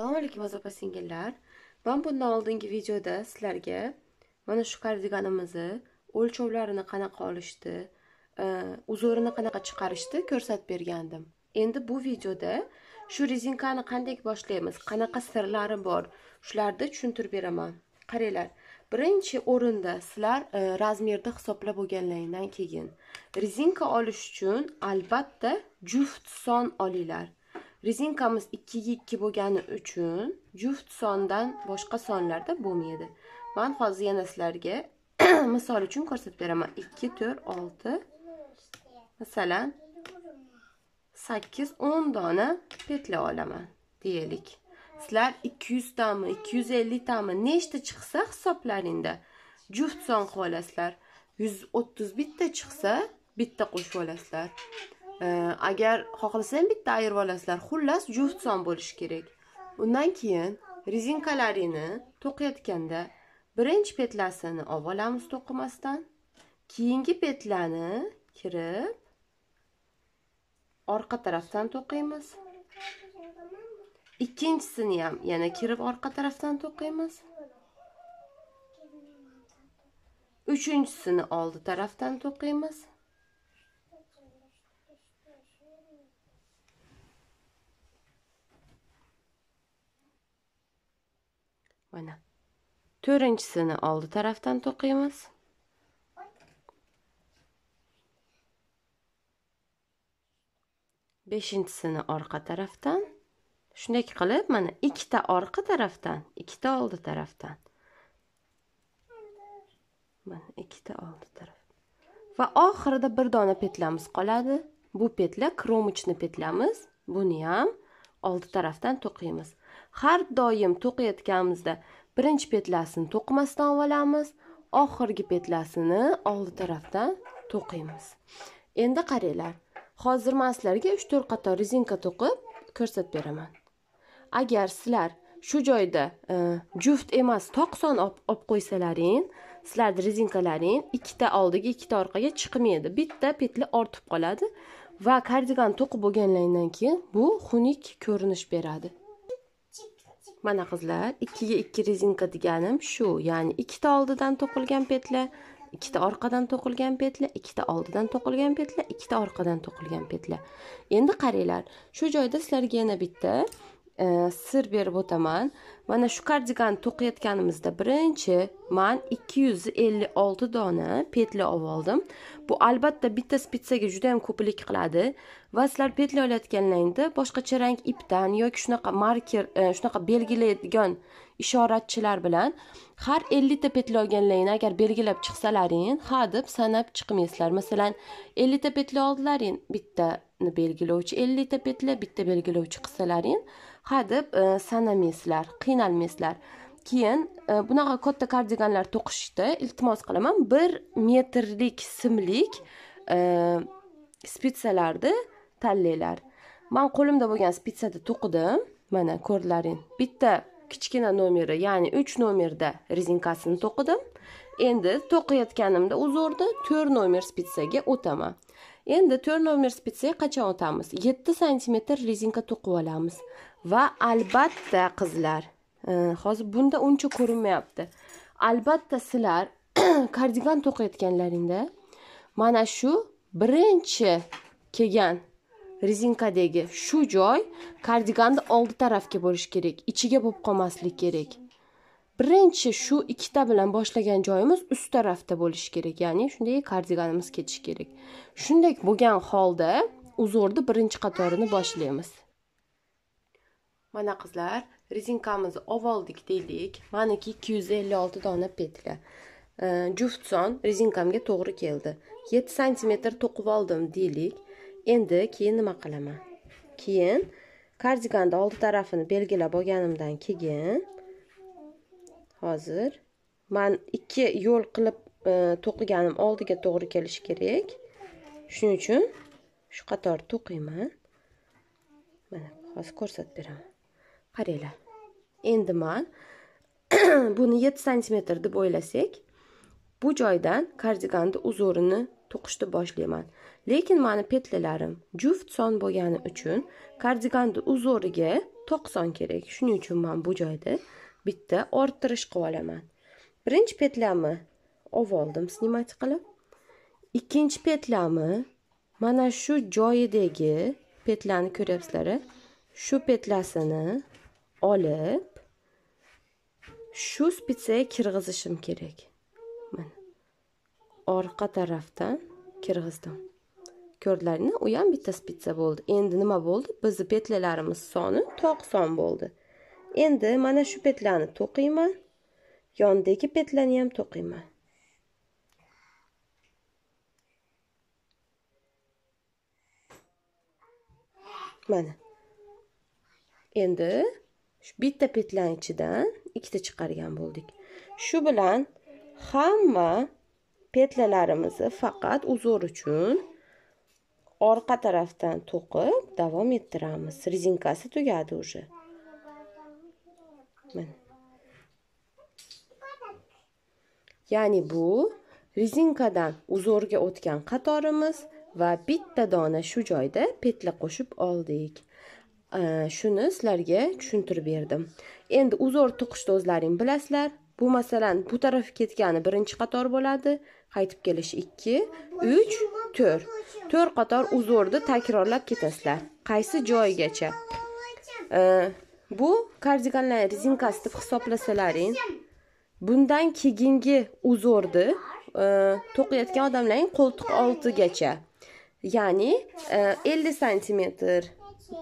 Assalomu alaykum azoba singillar. Men bundan oldingi videoda sizlarga mana shu kardiganimizni o'lchovlarini qanaqa olishdi, e, uzorini qanaqa chiqarishdi ko'rsatib bergandim. Endi bu videoda shu rezinkani qanday boshlaymiz, qanaqa sirlari bor, shularni tushuntirib beraman. Qaranglar, birinchi o'rinda sizlar e, razmerni hisoblab bo'lganingizdan keyin rezinka olish uchun albatta juft son olinglar. Rezinkamız 2-yi 2 bo'lgani uchun juft sondan boshqa sonlarda bo'lmaydi. Men hozir yana sizlarga misol uchun ko'rsatib beraman. 2 4 6 masalan 8 10 dona petla olaman, deylik. Sizlar 200 tami, 250 tami nechta chiqsa hisoblaringda juft son qilib olasizlar. 131 ta chiqsa bitta qo'shib olasizlar. agar ham bitta ayirib olasizlar xullas juft son bo'lishi kerak undan keyin rezinkalarini to'qiyotganda birinchi petlasini olib olamiz to'qimasdan keyingi petlani kirib orqa tarafdan to'qiymiz ikkinchisini ham yana kirib orqa tarafdan to'qiymiz uchinchisini oldi tarafdan to'qiymiz mana to'rtinchisini oldi tarafdan to'qiymiz beshinchisini orqa tarafdan shunday qilib mana ikkita orqa tarafdan ikkita oldi tarafdan mana ikkita oldi taraf va oxirida bir dona petlamiz qoladi bu petla kromочный petlamiz buni ham oldi tarafdan to'qiymiz har doim to'qiyotganimizda birinchi petlasini to'qimasdan olamiz oxirgi petlasini oldi tarafdan to'qiymiz endi qaranglar hozir man sizlarga uch to'rt qator rezinka to'qib ko'rsatib beraman agar sizlar shu joyda e, juft emas son olib qo'ysalaring sizlarni rezinkalaring ikkita oldiga ikkita orqaga chiqmaydi bitta petla ortib qoladi va kardigan to'qib bo'lgandan keyin bu xunuk ko'rinish beradi mana qizlar ikkiga ikki rezinka deganim shu ya'ni ikkita oldidan to'qilgan petla ikkita orqadan to'qilgan petla ikkita oldidan to'qilgan petla ikkita orqadan to'qilgan petla endi qaranglar shu joyda sizlarga yana bitta sir berib o'taman mana shu kardigan to'qiyotganimizda birinchi man 256 dona petli olib oldim bu albatta bitta spitsaga juda ham ko'plik qiladi va sizlar petli olayotganlaringda boshqacha rang ipdan yoki shunaqa marker shunaqa belgilaydigan ishoratchilar bilan har ta petli olganlaringni agar belgilab chiqsalaring ha deb sanab chiqmaysizlar masalan ta petli oldilaring bittani belgilovchi ta petla bitta belgilovchi qilsalaring ha deb sanamaysizlar qiynalmaysizlar keyin e, bunaqa katta kardiganlar to'qishdi iltimos qilaman bir metrlik simlik e, spitsalarni tanlanglar man qo'limda bo'lgan spitsada to'qidim mana ko'rdilaring bitta kichkina nomeri ya'ni uch nomerda rezinkasini to'qidim endi to'qiyotganimda u to'rt nomer spitsaga o'taman endi nomer spitsiya qachon otamiz 7 sm rezinka to'qib olamiz va albatta qizlar e, hozir bunda uncha ko'rinmayapti albatta sizlar kardigan to'qiyotganlaringda mana shu birinchi kelgan rezinkadagi shu joy kardiganni oldi tarafga bo'lishi kerak ichiga bo'lib qolmasligi kerak birinchi shu ikkita bilan boshlagan joyimiz ust tarafda bo'lishi kerak ya'ni shunday kardiganimiz ketishi kerak shunday bo'lgan holda uzorni birinchi qatorini boshlaymiz mana qizlar rezinkamizni ovoldik deylik maniki ikki yuz ellik olti dona petka juft son rezinkamga to'g'ri keldi yetti santimetr to'qib oldim deylik endi keyin nima qilaman keyin kardiganni oldi tarafini belgilab olganimdan keyin hozir man ikki yo'l qilib e, to'qiganim oldiga to'g'ri kelishi kerak shuning uchun shu qator to'qiyman mana hozir ko'rsatib beraman qaranglar endi man buni yetti santimetr deb o'ylasak bu joydan kardiganni uzorini to'qishni boshlayman lekin mani petlalarim juft son bo'lgani uchun kardiganni uzoriga to'qson kerak shuning uchun man bu joyda bitta orttirish qilib olaman birinchi petlamni ov oldim sнимать qilib ikkinchi petlamni mana shu joyidagi petlani ko'ryapsizlar shu petlasini olib shu spitsaga kirg'izishim kerak mana orqa tarafdan kirg'izdim ko'rdinglarmi u ham bitta spitsa bo'ldi endi nima bo'ldi Bizning petlalarimiz soni 90 bo'ldi endi mana shu petlani to'qiyman yondagi petlani ham to'qiyman mana endi shu bitta petlani ichidan ikkita chiqargan bo'ldik shu bilan hamma petlalarimizni faqat uzor uchun orqa tarafdan to'qib davom ettiramiz rezinkasi tugadi уже Mana. Ya'ni bu rezinkadan uzorga o'tgan qatorimiz va bitta dona shu joyda petla qo'shib oldik. Shuni sizlarga tushuntirib berdim. Endi uzor to'qishni o'zlaring bilasizlar. Bu masalan bu taraf ketgani birinchi qator bo'ladi, qaytib kelish 2, 3, 4. 4 qator uzorni takrorlab ketasizlar. Qaysi joygacha? bu kardiganlar rezinkasi deb hisoblasalaring bundan keyingi uzorni e, to'qiyotgan odamlarning qo'ltiq oltigacha ya'ni e, ellik santimetr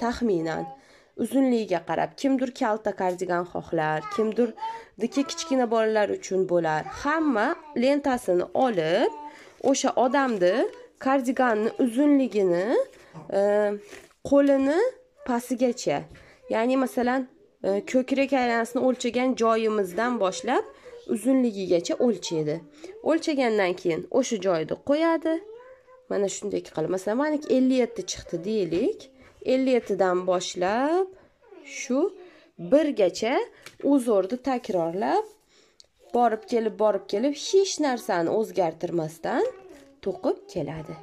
taxminan uzunligiga qarab kimdir kalta kardigan xohlar kimdirdiki kichkina bolalar uchun bo'lar hamma lentasini olib o'sha odamni kardiganni uzunligini e, qo'lini pastigacha ya'ni masalan e, ko'krak aylanasini o'lchagan joyimizdan boshlab uzunligigacha o'lchaydi o'lchagandan keyin o'sha joyni qo'yadi mana shunday qilib masalan maniki ellik yetti chiqdi deylik ellik yettidan boshlab shu birgacha uzorni takrorlab borib kelib borib kelib hech narsani o'zgartirmasdan to'qib keladi